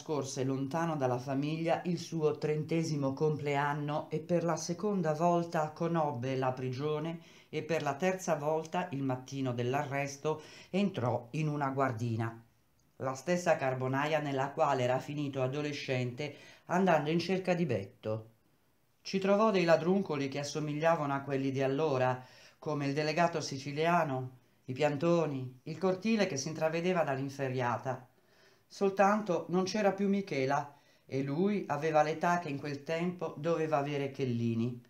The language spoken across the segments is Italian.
trascorse lontano dalla famiglia il suo trentesimo compleanno e per la seconda volta conobbe la prigione e per la terza volta, il mattino dell'arresto, entrò in una guardina. La stessa carbonaia nella quale era finito adolescente andando in cerca di Betto. Ci trovò dei ladruncoli che assomigliavano a quelli di allora, come il delegato siciliano, i piantoni, il cortile che si intravedeva dall'inferriata Soltanto non c'era più Michela e lui aveva l'età che in quel tempo doveva avere Chellini.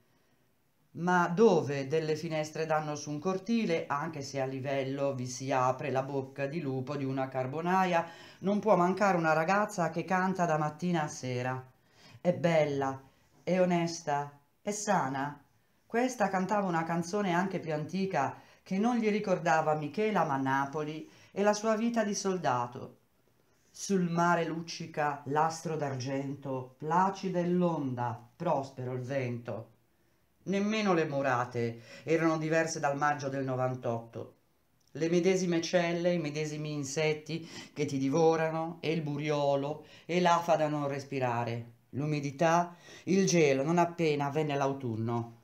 Ma dove delle finestre danno su un cortile, anche se a livello vi si apre la bocca di lupo di una carbonaia, non può mancare una ragazza che canta da mattina a sera. È bella, è onesta, è sana. Questa cantava una canzone anche più antica che non gli ricordava Michela ma Napoli e la sua vita di soldato. Sul mare luccica l'astro d'argento, placida è l'onda, prospero il vento. Nemmeno le murate erano diverse dal maggio del 98. Le medesime celle, i medesimi insetti che ti divorano, e il buriolo, e l'afa da non respirare, l'umidità, il gelo non appena venne l'autunno.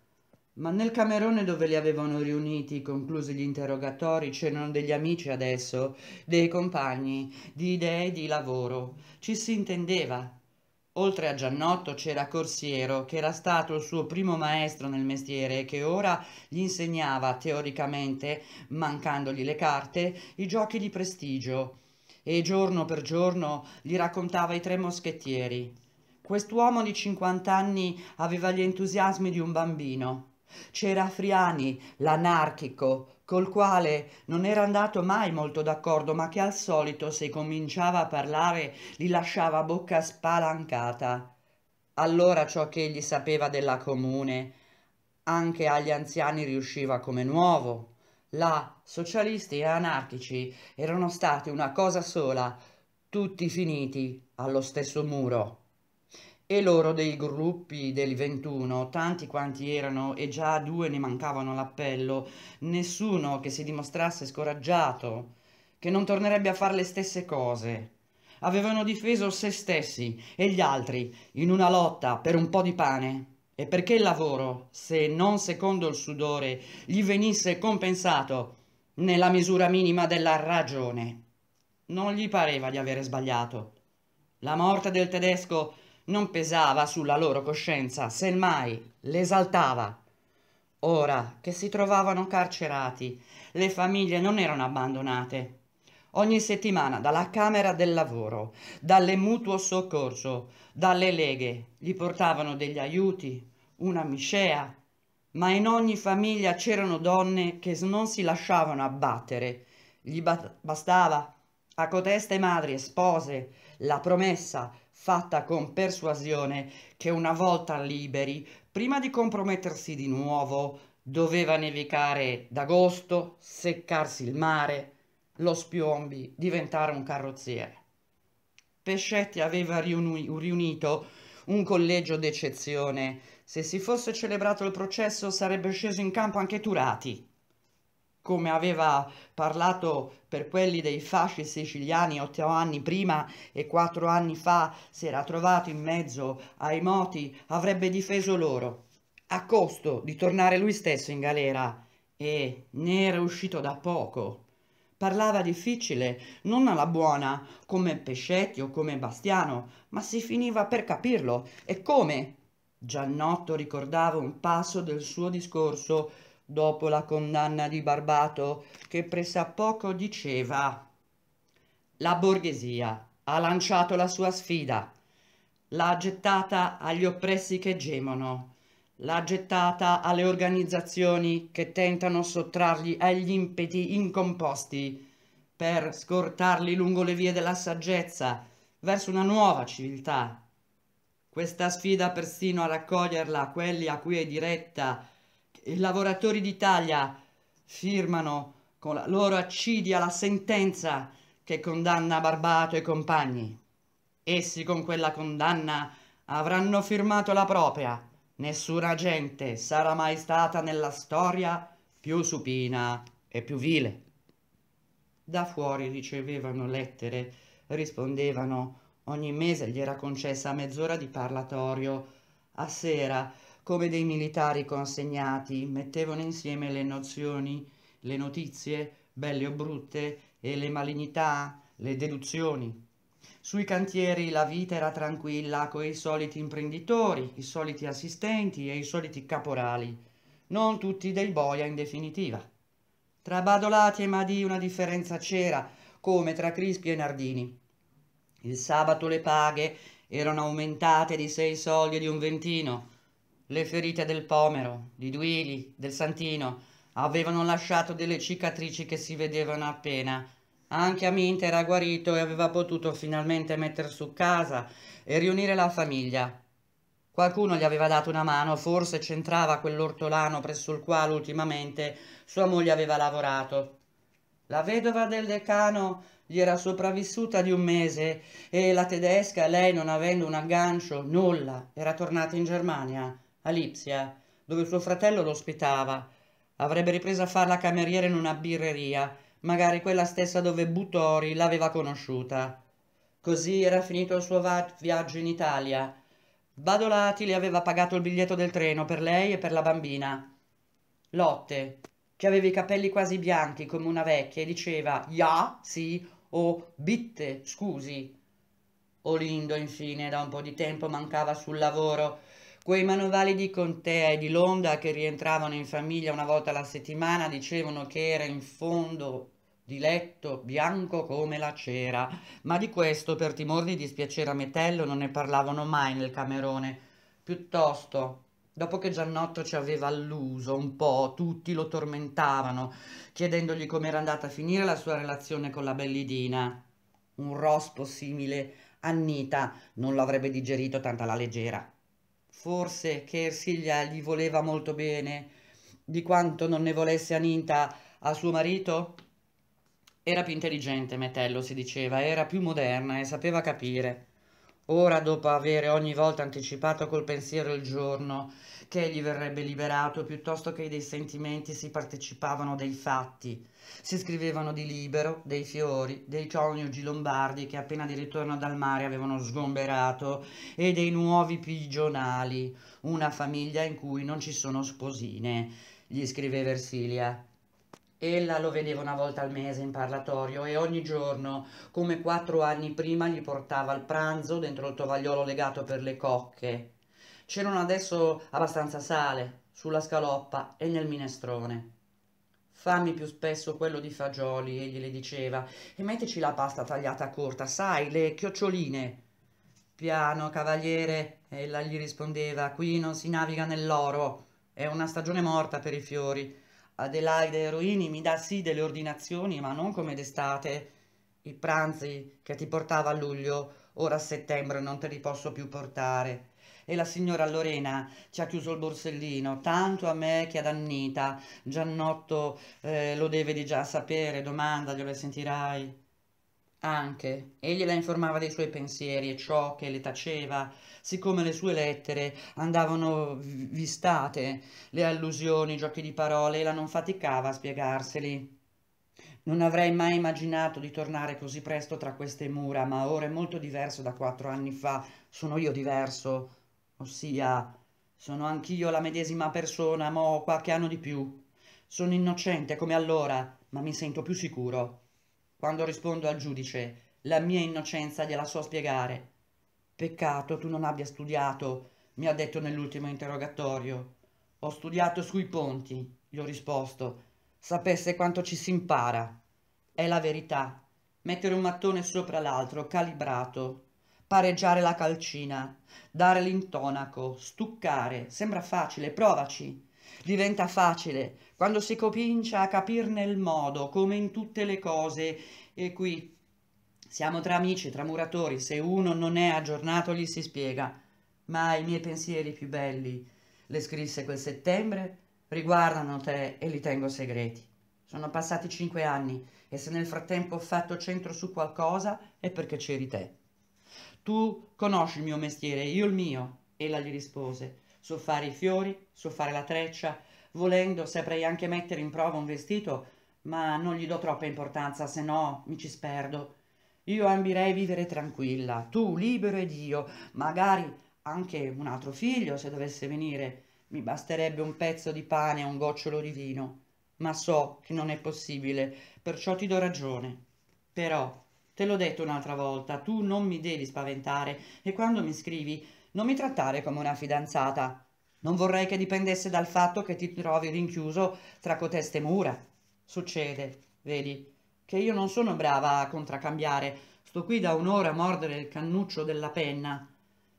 Ma nel Camerone dove li avevano riuniti, conclusi gli interrogatori, c'erano degli amici adesso, dei compagni, di idee di lavoro. Ci si intendeva. Oltre a Giannotto c'era Corsiero, che era stato il suo primo maestro nel mestiere e che ora gli insegnava teoricamente, mancandogli le carte, i giochi di prestigio. E giorno per giorno gli raccontava i tre moschettieri. Quest'uomo di 50 anni aveva gli entusiasmi di un bambino. C'era Friani, l'anarchico, col quale non era andato mai molto d'accordo, ma che al solito se cominciava a parlare li lasciava bocca spalancata. Allora ciò che egli sapeva della comune anche agli anziani riusciva come nuovo. Là socialisti e anarchici erano stati una cosa sola, tutti finiti allo stesso muro e loro dei gruppi del 21, tanti quanti erano e già due ne mancavano l'appello, nessuno che si dimostrasse scoraggiato, che non tornerebbe a fare le stesse cose. Avevano difeso se stessi e gli altri in una lotta per un po' di pane. E perché il lavoro, se non secondo il sudore, gli venisse compensato nella misura minima della ragione. Non gli pareva di avere sbagliato. La morte del tedesco non pesava sulla loro coscienza, semmai l'esaltava. Ora che si trovavano carcerati, le famiglie non erano abbandonate. Ogni settimana dalla Camera del Lavoro, dalle Mutuo Soccorso, dalle leghe, gli portavano degli aiuti, una miscea, ma in ogni famiglia c'erano donne che non si lasciavano abbattere. Gli bastava a coteste madri e spose la promessa fatta con persuasione che una volta liberi, prima di compromettersi di nuovo, doveva nevicare d'agosto, seccarsi il mare, lo spiombi, diventare un carrozziere. Pescetti aveva riunito un collegio d'eccezione. Se si fosse celebrato il processo sarebbe sceso in campo anche Turati come aveva parlato per quelli dei fasci siciliani otto anni prima e quattro anni fa si era trovato in mezzo ai moti, avrebbe difeso loro, a costo di tornare lui stesso in galera. E ne era uscito da poco. Parlava difficile, non alla buona, come Pescetti o come Bastiano, ma si finiva per capirlo. E come? Giannotto ricordava un passo del suo discorso dopo la condanna di Barbato, che pressappoco diceva «La borghesia ha lanciato la sua sfida, l'ha gettata agli oppressi che gemono, l'ha gettata alle organizzazioni che tentano sottrargli agli impeti incomposti per scortarli lungo le vie della saggezza, verso una nuova civiltà. Questa sfida persino a raccoglierla a quelli a cui è diretta i lavoratori d'Italia firmano con la loro accidia la sentenza che condanna Barbato e compagni. Essi con quella condanna avranno firmato la propria. Nessuna gente sarà mai stata nella storia più supina e più vile. Da fuori ricevevano lettere, rispondevano, ogni mese gli era concessa mezz'ora di parlatorio. A sera come dei militari consegnati, mettevano insieme le nozioni, le notizie, belle o brutte, e le malignità, le deduzioni. Sui cantieri la vita era tranquilla coi soliti imprenditori, i soliti assistenti e i soliti caporali, non tutti dei boia in definitiva. Tra Badolati e Madì una differenza c'era, come tra Crispi e Nardini. Il sabato le paghe erano aumentate di sei soldi e di un ventino, le ferite del Pomero, di Duili, del Santino avevano lasciato delle cicatrici che si vedevano appena. Anche Aminta era guarito e aveva potuto finalmente metter su casa e riunire la famiglia. Qualcuno gli aveva dato una mano, forse c'entrava quell'ortolano presso il quale ultimamente sua moglie aveva lavorato. La vedova del decano gli era sopravvissuta di un mese e la tedesca, lei non avendo un aggancio, nulla, era tornata in Germania a Lipsia, dove suo fratello lo ospitava. Avrebbe ripreso a farla cameriera in una birreria, magari quella stessa dove Butori l'aveva conosciuta. Così era finito il suo viaggio in Italia. Badolati le aveva pagato il biglietto del treno per lei e per la bambina. Lotte, che aveva i capelli quasi bianchi come una vecchia, e diceva «Ya, sì» o «Bitte, scusi». Olindo, infine, da un po' di tempo mancava sul lavoro Quei manovali di Contea e di Londa che rientravano in famiglia una volta alla settimana dicevano che era in fondo di letto bianco come la cera, ma di questo, per timor di dispiacere a Metello, non ne parlavano mai nel camerone. Piuttosto, dopo che Giannotto ci aveva alluso un po', tutti lo tormentavano, chiedendogli come era andata a finire la sua relazione con la Bellidina. Un rospo simile a Nita non lo avrebbe digerito tanta la leggera forse che Ersilia gli voleva molto bene di quanto non ne volesse Aninta a suo marito? Era più intelligente Metello, si diceva, era più moderna e sapeva capire. Ora, dopo avere ogni volta anticipato col pensiero il giorno che egli verrebbe liberato piuttosto che dei sentimenti si partecipavano dei fatti. Si scrivevano di libero, dei fiori, dei coniugi lombardi che appena di ritorno dal mare avevano sgomberato e dei nuovi pigionali, una famiglia in cui non ci sono sposine, gli scriveva Ersilia. Ella lo vedeva una volta al mese in parlatorio e ogni giorno, come quattro anni prima, gli portava il pranzo dentro il tovagliolo legato per le cocche. C'erano adesso abbastanza sale sulla scaloppa e nel minestrone. Fammi più spesso quello di fagioli, egli le diceva, e mettici la pasta tagliata corta, sai, le chioccioline. Piano, cavaliere, ella gli rispondeva, qui non si naviga nell'oro, è una stagione morta per i fiori. Adelaide Eroini mi dà sì delle ordinazioni, ma non come d'estate. I pranzi che ti portava a luglio, ora a settembre non te li posso più portare e la signora Lorena ci ha chiuso il borsellino, tanto a me che ad Annita, Giannotto eh, lo deve di già sapere, domandaglielo e sentirai. Anche, egli la informava dei suoi pensieri e ciò che le taceva, siccome le sue lettere andavano vistate, le allusioni, i giochi di parole, la non faticava a spiegarseli. Non avrei mai immaginato di tornare così presto tra queste mura, ma ora è molto diverso da quattro anni fa. Sono io diverso ossia sono anch'io la medesima persona, ma ho qualche anno di più. Sono innocente come allora, ma mi sento più sicuro. Quando rispondo al giudice, la mia innocenza gliela so spiegare. Peccato tu non abbia studiato, mi ha detto nell'ultimo interrogatorio. Ho studiato sui ponti, gli ho risposto. Sapesse quanto ci si impara. È la verità. Mettere un mattone sopra l'altro, calibrato, pareggiare la calcina, dare l'intonaco, stuccare, sembra facile, provaci. Diventa facile quando si comincia a capirne il modo, come in tutte le cose. E qui siamo tra amici, tra muratori, se uno non è aggiornato gli si spiega. Ma i miei pensieri più belli, le scrisse quel settembre, riguardano te e li tengo segreti. Sono passati cinque anni e se nel frattempo ho fatto centro su qualcosa è perché c'eri te. Tu conosci il mio mestiere, io il mio. Ella gli rispose, so fare i fiori, so fare la treccia, volendo saprei anche mettere in prova un vestito, ma non gli do troppa importanza, se no mi ci sperdo. Io ambirei vivere tranquilla, tu libero ed io, magari anche un altro figlio se dovesse venire. Mi basterebbe un pezzo di pane e un gocciolo di vino. Ma so che non è possibile, perciò ti do ragione. Però Te l'ho detto un'altra volta, tu non mi devi spaventare e quando mi scrivi non mi trattare come una fidanzata. Non vorrei che dipendesse dal fatto che ti trovi rinchiuso tra coteste mura. Succede, vedi, che io non sono brava a contraccambiare. Sto qui da un'ora a mordere il cannuccio della penna.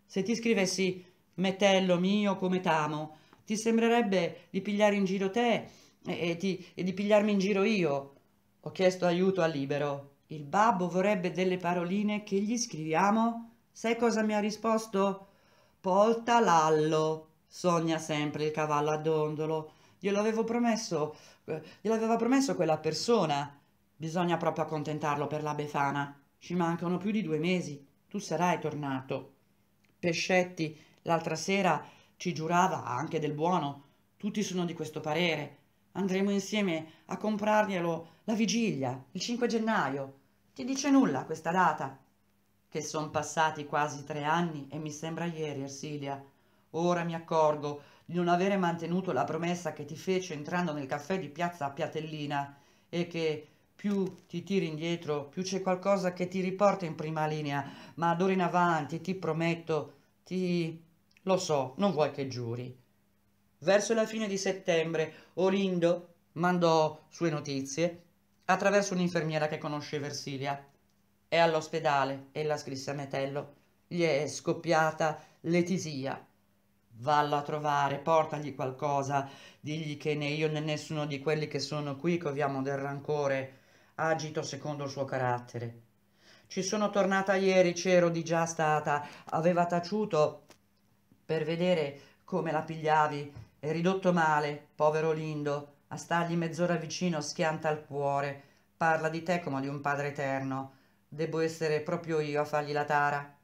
Se ti scrivessi «Metello mio come t'amo», ti sembrerebbe di pigliare in giro te e, e, ti, e di pigliarmi in giro io. Ho chiesto aiuto a Libero, il babbo vorrebbe delle paroline che gli scriviamo. Sai cosa mi ha risposto? lallo. Sogna sempre il cavallo a dondolo. Glielo avevo promesso, eh, gliel'aveva promesso quella persona. Bisogna proprio accontentarlo per la Befana. Ci mancano più di due mesi. Tu sarai tornato. Pescetti l'altra sera ci giurava anche del buono. Tutti sono di questo parere. Andremo insieme a comprarglielo la vigilia, il 5 gennaio. Ti dice nulla questa data? Che son passati quasi tre anni e mi sembra ieri, Ersilia. Ora mi accorgo di non avere mantenuto la promessa che ti fece entrando nel caffè di piazza Piatellina e che più ti tiri indietro, più c'è qualcosa che ti riporta in prima linea, ma d'ora in avanti ti prometto, ti... lo so, non vuoi che giuri, Verso la fine di settembre, Olindo mandò sue notizie attraverso un'infermiera che conosce Versilia. È all'ospedale, e la scrisse a Metello. Gli è scoppiata letisia. Vallo a trovare, portagli qualcosa, digli che né io né nessuno di quelli che sono qui coviamo del rancore, agito secondo il suo carattere. Ci sono tornata ieri, c'ero di già stata, aveva taciuto per vedere come la pigliavi, è ridotto male, povero Lindo, a stargli mezz'ora vicino schianta il cuore. Parla di te come di un padre eterno. Devo essere proprio io a fargli la tara.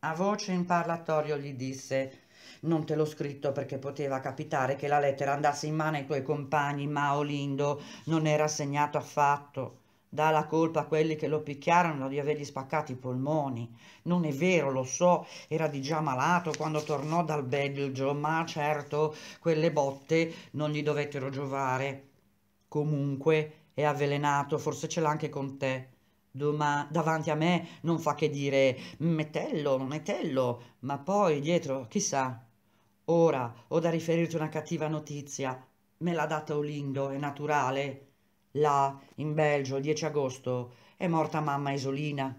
A voce in parlatorio gli disse non te l'ho scritto perché poteva capitare che la lettera andasse in mano ai tuoi compagni, ma Olindo non era segnato affatto dà la colpa a quelli che lo picchiarono di avergli spaccato i polmoni. Non è vero, lo so, era di già malato quando tornò dal Belgio, ma certo quelle botte non gli dovettero giovare. Comunque è avvelenato, forse ce l'ha anche con te. Doma davanti a me non fa che dire metello, metello, ma poi dietro, chissà. Ora ho da riferirti una cattiva notizia. Me l'ha data Olindo, è naturale là in Belgio il 10 agosto è morta mamma Isolina.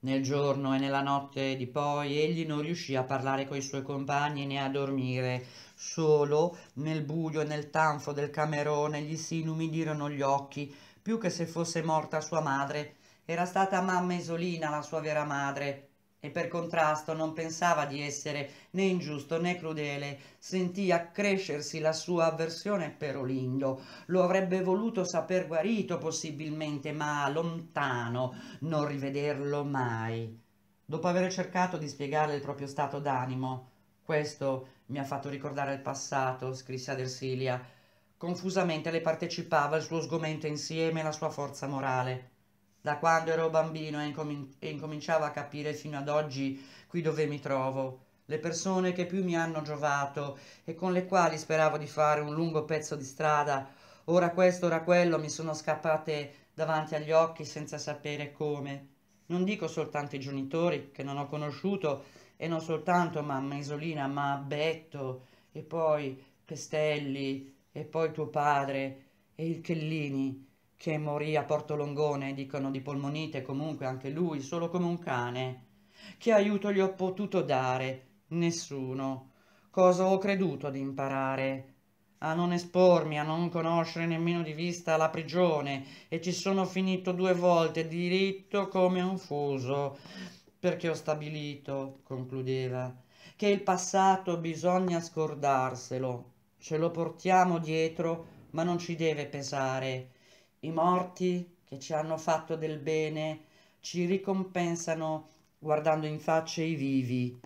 Nel giorno e nella notte di poi egli non riuscì a parlare coi suoi compagni né a dormire. Solo nel buio e nel tanfo del camerone gli si inumidirono gli occhi, più che se fosse morta sua madre. Era stata mamma Isolina la sua vera madre e per contrasto non pensava di essere né ingiusto né crudele, sentì accrescersi la sua avversione per Olindo. Lo avrebbe voluto saper guarito possibilmente, ma lontano, non rivederlo mai. Dopo aver cercato di spiegarle il proprio stato d'animo, questo mi ha fatto ricordare il passato, scrisse ad Ersilia. Confusamente le partecipava il suo sgomento insieme e la sua forza morale da quando ero bambino e, incomin- e incominciavo a capire fino ad oggi qui dove mi trovo, le persone che più mi hanno giovato e con le quali speravo di fare un lungo pezzo di strada, ora questo, ora quello, mi sono scappate davanti agli occhi senza sapere come. Non dico soltanto i genitori che non ho conosciuto e non soltanto mamma Isolina, ma Betto e poi Pestelli e poi tuo padre e il Chellini che morì a Porto Longone, dicono di polmonite, comunque anche lui, solo come un cane. Che aiuto gli ho potuto dare? Nessuno. Cosa ho creduto di imparare? A non espormi, a non conoscere nemmeno di vista la prigione, e ci sono finito due volte, diritto come un fuso, perché ho stabilito, concludeva, che il passato bisogna scordarselo, ce lo portiamo dietro, ma non ci deve pesare i morti che ci hanno fatto del bene ci ricompensano guardando in faccia i vivi.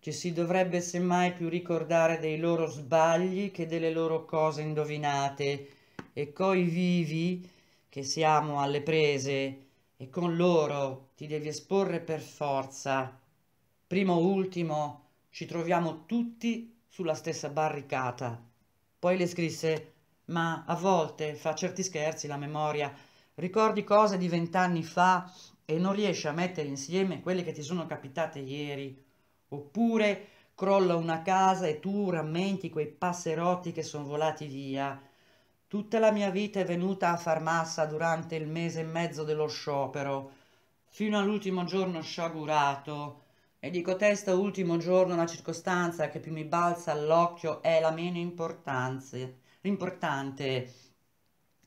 Ci si dovrebbe semmai più ricordare dei loro sbagli che delle loro cose indovinate e coi vivi che siamo alle prese e con loro ti devi esporre per forza. Primo o ultimo ci troviamo tutti sulla stessa barricata. Poi le scrisse ma a volte fa certi scherzi la memoria, ricordi cose di vent'anni fa e non riesci a mettere insieme quelle che ti sono capitate ieri, oppure crolla una casa e tu rammenti quei passerotti che sono volati via. Tutta la mia vita è venuta a far massa durante il mese e mezzo dello sciopero, fino all'ultimo giorno sciagurato, e dico testa ultimo giorno la circostanza che più mi balza all'occhio è la meno importanza importante,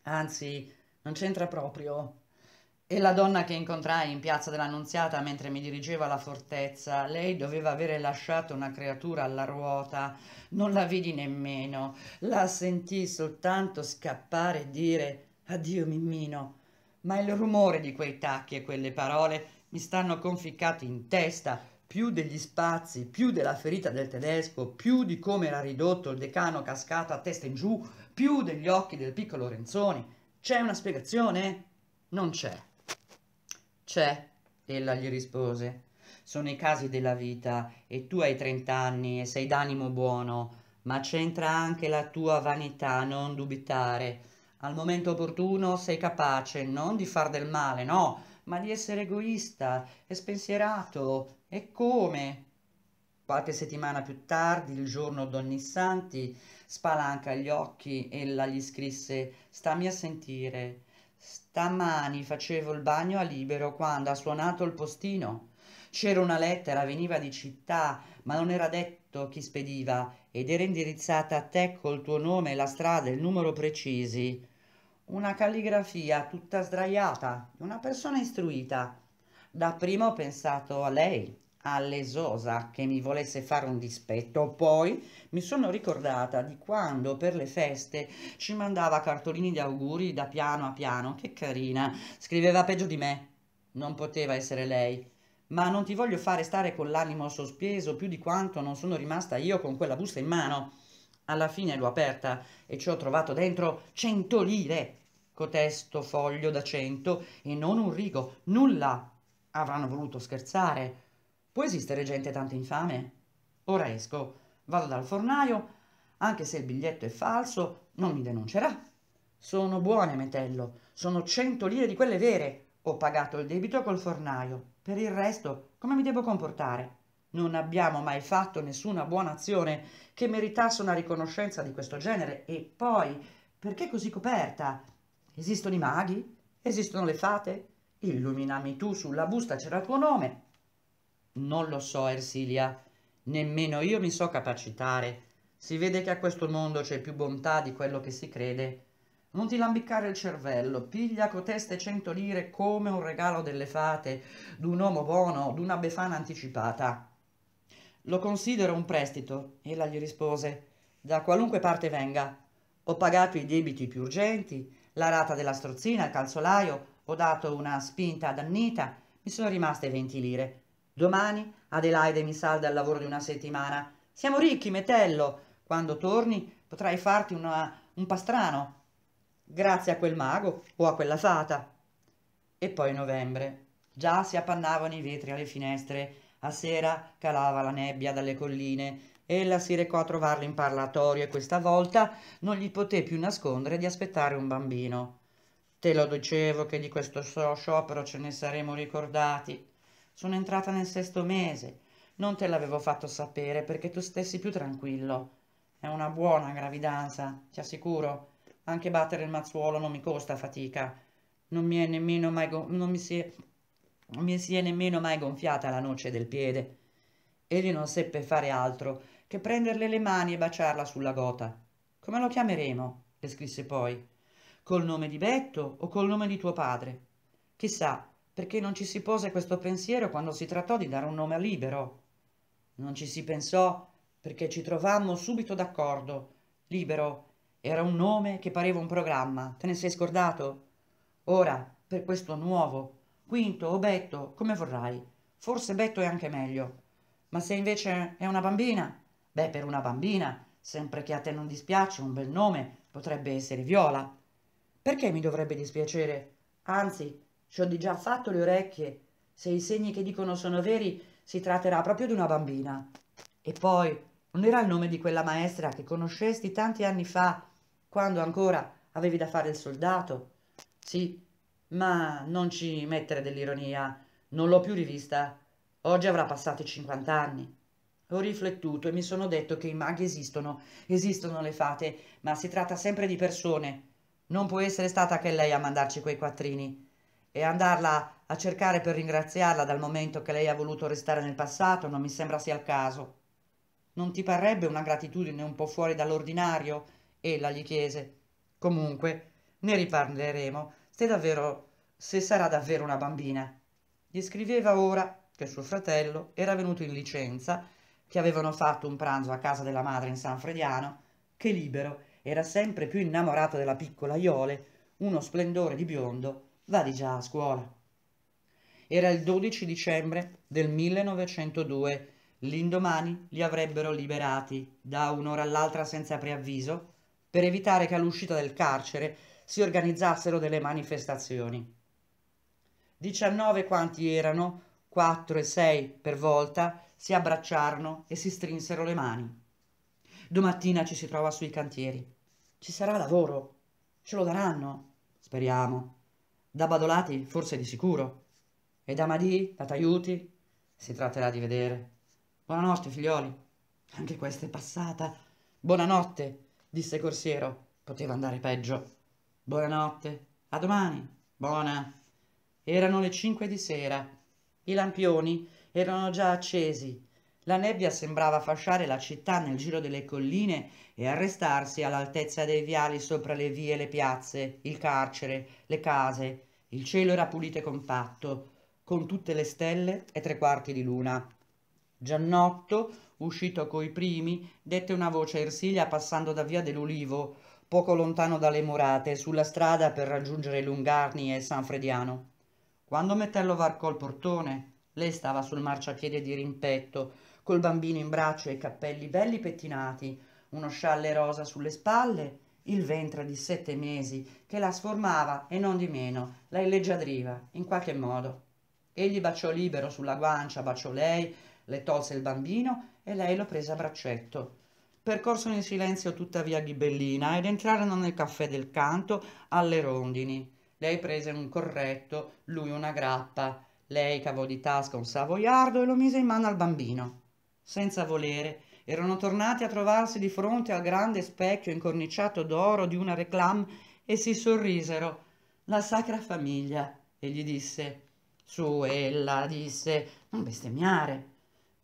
anzi non c'entra proprio. E la donna che incontrai in piazza dell'Annunziata mentre mi dirigeva alla fortezza, lei doveva avere lasciato una creatura alla ruota, non la vidi nemmeno, la sentii soltanto scappare e dire addio Mimmino, ma il rumore di quei tacchi e quelle parole mi stanno conficcati in testa più degli spazi, più della ferita del tedesco, più di come era ridotto il decano cascato a testa in giù, più degli occhi del piccolo Renzoni. C'è una spiegazione? Non c'è. C'è, ella gli rispose. Sono i casi della vita e tu hai trent'anni e sei d'animo buono, ma c'entra anche la tua vanità, non dubitare. Al momento opportuno sei capace non di far del male, no, ma di essere egoista e spensierato. E come? Qualche settimana più tardi, il giorno d'ogni santi, spalanca gli occhi, ella gli scrisse «Stammi a sentire». Stamani facevo il bagno a libero quando ha suonato il postino. C'era una lettera, veniva di città, ma non era detto chi spediva ed era indirizzata a te col tuo nome, la strada e il numero precisi una calligrafia tutta sdraiata, una persona istruita. Dapprima ho pensato a lei, all'esosa che mi volesse fare un dispetto. Poi mi sono ricordata di quando per le feste ci mandava cartolini di auguri da piano a piano. Che carina! Scriveva peggio di me. Non poteva essere lei. Ma non ti voglio fare stare con l'animo sospeso più di quanto non sono rimasta io con quella busta in mano alla fine l'ho aperta e ci ho trovato dentro 100 lire, cotesto foglio da 100 e non un rigo, nulla. Avranno voluto scherzare. Può esistere gente tanto infame? Ora esco, vado dal fornaio, anche se il biglietto è falso, non mi denuncerà. Sono buone, Metello, sono 100 lire di quelle vere. Ho pagato il debito col fornaio. Per il resto, come mi devo comportare? Non abbiamo mai fatto nessuna buona azione che meritasse una riconoscenza di questo genere. E poi, perché così coperta? Esistono i maghi? Esistono le fate? Illuminami tu, sulla busta c'era il tuo nome. Non lo so, Ersilia, nemmeno io mi so capacitare. Si vede che a questo mondo c'è più bontà di quello che si crede. Non ti lambiccare il cervello, piglia coteste cento lire come un regalo delle fate, d'un uomo buono, d'una befana anticipata. Lo considero un prestito, ella gli rispose, da qualunque parte venga. Ho pagato i debiti più urgenti, la rata della strozzina, il calzolaio, ho dato una spinta ad Annita, mi sono rimaste 20 lire. Domani Adelaide mi salda al lavoro di una settimana. Siamo ricchi, metello. Quando torni potrai farti una, un pastrano. Grazie a quel mago o a quella fata. E poi novembre. Già si appannavano i vetri alle finestre a sera calava la nebbia dalle colline. Ella si recò a trovarlo in parlatorio e questa volta non gli poté più nascondere di aspettare un bambino. Te lo dicevo che di questo sciopero ce ne saremo ricordati. Sono entrata nel sesto mese. Non te l'avevo fatto sapere perché tu stessi più tranquillo. È una buona gravidanza, ti assicuro. Anche battere il mazzuolo non mi costa fatica. Non mi è nemmeno mai... non mi si è non mi si è nemmeno mai gonfiata la noce del piede. Egli non seppe fare altro che prenderle le mani e baciarla sulla gota. Come lo chiameremo? le scrisse poi. Col nome di Betto o col nome di tuo padre? Chissà, perché non ci si pose questo pensiero quando si trattò di dare un nome a Libero. Non ci si pensò perché ci trovammo subito d'accordo. Libero era un nome che pareva un programma, te ne sei scordato? Ora, per questo nuovo, quinto o oh Betto, come vorrai. Forse Betto è anche meglio. Ma se invece è una bambina? Beh, per una bambina, sempre che a te non dispiace un bel nome, potrebbe essere Viola. Perché mi dovrebbe dispiacere? Anzi, ci ho di già fatto le orecchie. Se i segni che dicono sono veri, si tratterà proprio di una bambina. E poi, non era il nome di quella maestra che conoscesti tanti anni fa, quando ancora avevi da fare il soldato? Sì, ma non ci mettere dell'ironia, non l'ho più rivista. Oggi avrà passati 50 anni. Ho riflettuto e mi sono detto che i maghi esistono, esistono le fate, ma si tratta sempre di persone. Non può essere stata che lei a mandarci quei quattrini. E andarla a cercare per ringraziarla dal momento che lei ha voluto restare nel passato non mi sembra sia il caso. Non ti parrebbe una gratitudine un po' fuori dall'ordinario? Ella gli chiese. Comunque, ne riparleremo se davvero, se sarà davvero una bambina. Gli scriveva ora che suo fratello era venuto in licenza, che avevano fatto un pranzo a casa della madre in San Frediano, che libero era sempre più innamorato della piccola Iole, uno splendore di biondo, va di già a scuola. Era il 12 dicembre del 1902, l'indomani li avrebbero liberati da un'ora all'altra senza preavviso, per evitare che all'uscita del carcere si organizzassero delle manifestazioni. 19 quanti erano, 4 e 6 per volta, si abbracciarono e si strinsero le mani. Domattina ci si trova sui cantieri. Ci sarà lavoro. Ce lo daranno, speriamo. Da Badolati forse di sicuro. E da Madì, da Taiuti, si tratterà di vedere. Buonanotte, figlioli. Anche questa è passata. Buonanotte, disse Corsiero. Poteva andare peggio. Buonanotte, a domani, buona. Erano le cinque di sera. I lampioni erano già accesi. La nebbia sembrava fasciare la città nel giro delle colline e arrestarsi all'altezza dei viali sopra le vie e le piazze, il carcere, le case. Il cielo era pulito e compatto, con tutte le stelle e tre quarti di luna. Giannotto, uscito coi primi, dette una voce a Ersilia passando da via dell'Ulivo, poco lontano dalle murate, sulla strada per raggiungere Lungarni e San Frediano. Quando Metello varcò il portone, lei stava sul marciapiede di rimpetto, col bambino in braccio e i capelli belli pettinati, uno scialle rosa sulle spalle, il ventre di sette mesi, che la sformava e non di meno, la illeggiadriva, in qualche modo. Egli baciò libero sulla guancia, baciò lei, le tolse il bambino e lei lo prese a braccetto percorsero in silenzio tutta via Ghibellina ed entrarono nel caffè del canto alle rondini. Lei prese un corretto, lui una grappa. Lei cavò di tasca un savoiardo e lo mise in mano al bambino. Senza volere, erano tornati a trovarsi di fronte al grande specchio incorniciato d'oro di una reclame e si sorrisero. La sacra famiglia, e gli disse. Su, ella disse, non bestemmiare.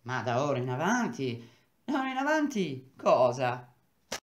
Ma da ora in avanti No, in avanti? Cosa?